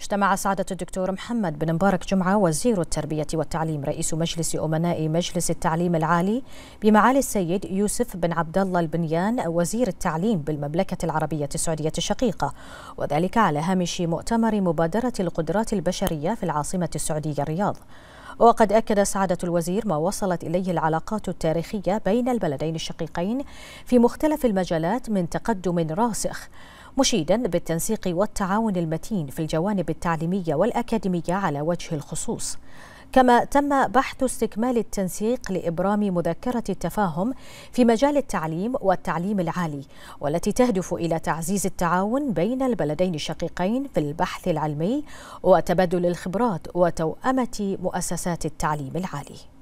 اجتمع سعادة الدكتور محمد بن مبارك جمعة وزير التربية والتعليم رئيس مجلس أمناء مجلس التعليم العالي بمعالي السيد يوسف بن عبد الله البنيان وزير التعليم بالمملكة العربية السعودية الشقيقة وذلك على هامش مؤتمر مبادرة القدرات البشرية في العاصمة السعودية الرياض وقد أكد سعادة الوزير ما وصلت إليه العلاقات التاريخية بين البلدين الشقيقين في مختلف المجالات من تقدم راسخ مشيدا بالتنسيق والتعاون المتين في الجوانب التعليمية والأكاديمية على وجه الخصوص كما تم بحث استكمال التنسيق لإبرام مذكرة التفاهم في مجال التعليم والتعليم العالي والتي تهدف إلى تعزيز التعاون بين البلدين الشقيقين في البحث العلمي وتبادل الخبرات وتوأمة مؤسسات التعليم العالي